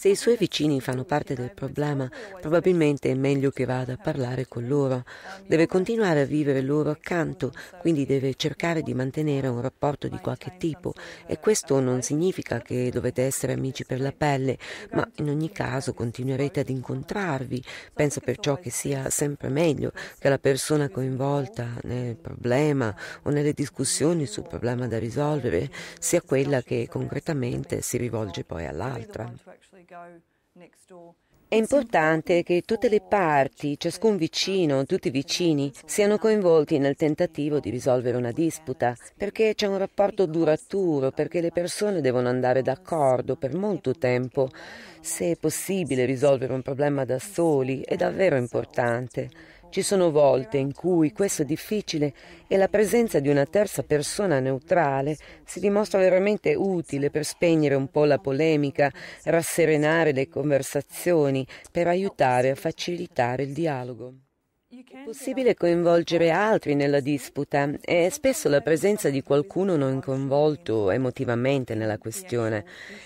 Se i suoi vicini fanno parte del problema, probabilmente è meglio che vada a parlare con loro. Deve continuare a vivere loro accanto, quindi deve cercare di mantenere un rapporto di qualche tipo. E questo non significa che dovete essere amici per la pelle, ma in ogni caso continuerete ad incontrarvi. Penso perciò che sia sempre meglio che la persona coinvolta nel problema o nelle discussioni sul problema da risolvere sia quella che concretamente si rivolge poi all'altra. È importante che tutte le parti, ciascun vicino, tutti i vicini, siano coinvolti nel tentativo di risolvere una disputa, perché c'è un rapporto duraturo, perché le persone devono andare d'accordo per molto tempo. Se è possibile risolvere un problema da soli, è davvero importante. Ci sono volte in cui questo è difficile e la presenza di una terza persona neutrale si dimostra veramente utile per spegnere un po' la polemica, rasserenare le conversazioni, per aiutare a facilitare il dialogo. È possibile coinvolgere altri nella disputa e spesso la presenza di qualcuno non coinvolto emotivamente nella questione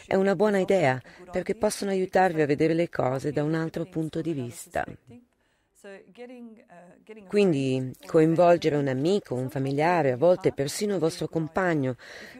è una buona idea perché possono aiutarvi a vedere le cose da un altro punto di vista. Uh, Quindi coinvolgere un amico, un familiare, a volte persino il vostro compagno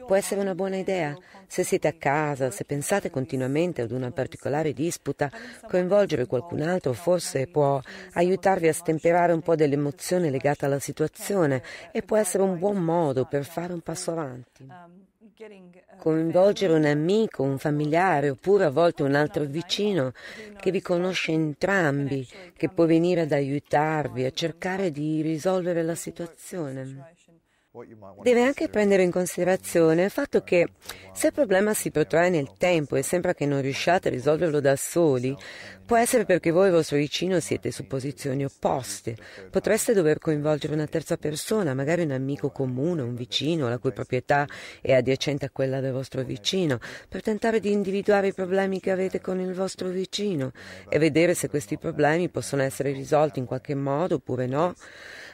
può essere una buona idea. Se siete a casa, se pensate continuamente ad una particolare disputa, coinvolgere qualcun altro forse può aiutarvi a stemperare un po' dell'emozione legata alla situazione e può essere un buon modo per fare un passo avanti. Um, Uh, Coinvolgere un amico, un familiare oppure a volte un altro vicino che vi conosce entrambi, che può venire ad aiutarvi a cercare di risolvere la situazione. Deve anche prendere in considerazione il fatto che se il problema si protrae nel tempo e sembra che non riusciate a risolverlo da soli, può essere perché voi e il vostro vicino siete su posizioni opposte. Potreste dover coinvolgere una terza persona, magari un amico comune, un vicino la cui proprietà è adiacente a quella del vostro vicino, per tentare di individuare i problemi che avete con il vostro vicino e vedere se questi problemi possono essere risolti in qualche modo oppure no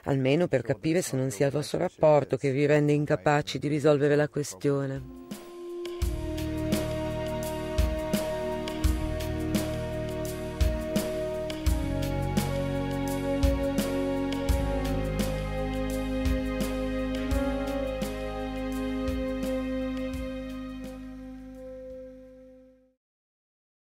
almeno per capire se non sia il vostro rapporto che vi rende incapaci di risolvere la questione.